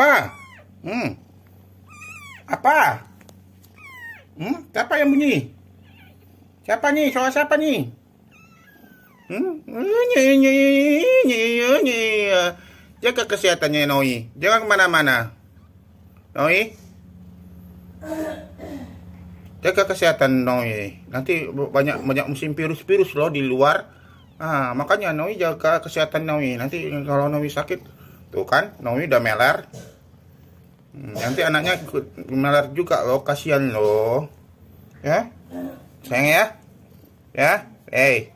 Apa? Hmm. Apa? Hmm? Siapa yang bunyi? Siapa nih? Suara siapa nih? Hmm? nyi nyi nyi nyi Jaga kesehatannya Noi. Jangan kemana-mana. Noi. Jaga kesehatan Noi. Nanti banyak banyak musim virus-virus loh di luar. Nah, makanya Noi jaga kesehatan Noi. Nanti kalau Noi sakit, tuh kan Noi udah meler. Nanti anaknya ikut melar juga lo kasihan lo Ya? Sayang ya? Ya? Hey.